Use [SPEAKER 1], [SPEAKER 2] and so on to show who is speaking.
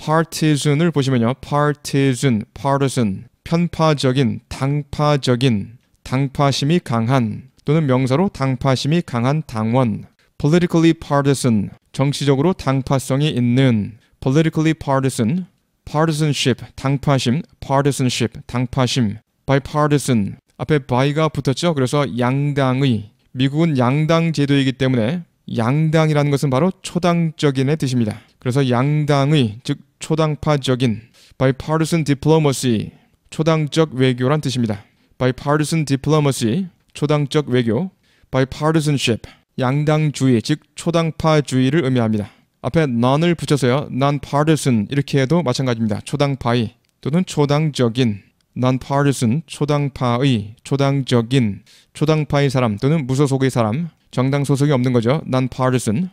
[SPEAKER 1] partisan을 보시면요. partisan, partisan, 편파적인, 당파적인, 당파심이 강한 또는 명사로 당파심이 강한 당원. politically partisan, 정치적으로 당파성이 있는 politically partisan, partisanship, 당파심, partisanship, 당파심, bipartisan, 앞에 by가 붙었죠. 그래서 양당의, 미국은 양당 제도이기 때문에 양당이라는 것은 바로 초당적인의 뜻입니다. 그래서 양당의, 즉 초당파적인 bipartisan diplomacy 초당적 외교란 뜻입니다. bipartisan diplomacy 초당적 외교 bipartisanship 양당주의 즉 초당파주의를 의미합니다. 앞에 non을 붙여서요. nonpartisan 이렇게 해도 마찬가지입니다. 초당파의 또는 초당적인 nonpartisan 초당파의 초당적인 초당파의 사람 또는 무소속의 사람 정당 소속이 없는 거죠. nonpartisan